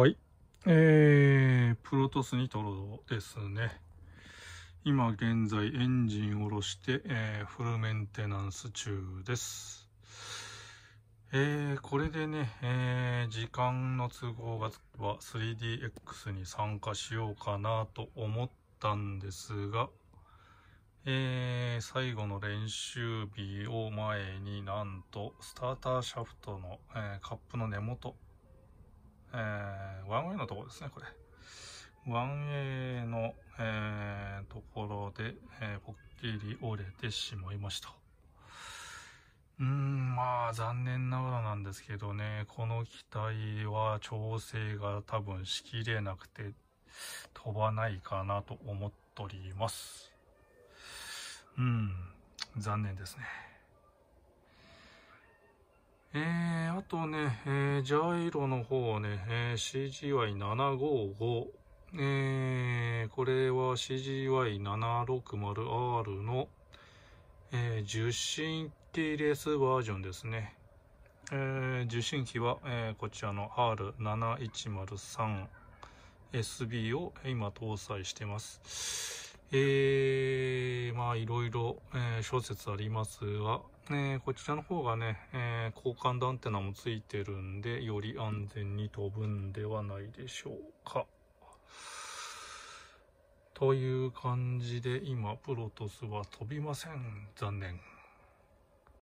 はい。えー、プロトスにトロですね。今現在エンジンを下ろして、えー、フルメンテナンス中です。えー、これでね、えー、時間の都合がつくば 3DX に参加しようかなと思ったんですが、えー、最後の練習日を前になんとスターターシャフトの、えー、カップの根元、えーワンウェイのところですね、これ。ワンウェイの、えー、ところで、えー、ポッキリ折れてしまいました。うーん、まあ、残念ながらなんですけどね、この機体は調整が多分しきれなくて飛ばないかなと思っております。うん、残念ですね。えーあとね、えー、ジャイロの方はね、えー、CGY755。えー、これは CGY760R の、えー、受信機レースバージョンですね。えー、受信機は、えー、こちらの R7103SB を今搭載してます。えー、まあいろいろ、えー、諸説ありますが、えー、こちらの方がね、えー、高感ンテナもついてるんで、より安全に飛ぶんではないでしょうか。という感じで、今、プロトスは飛びません。残念。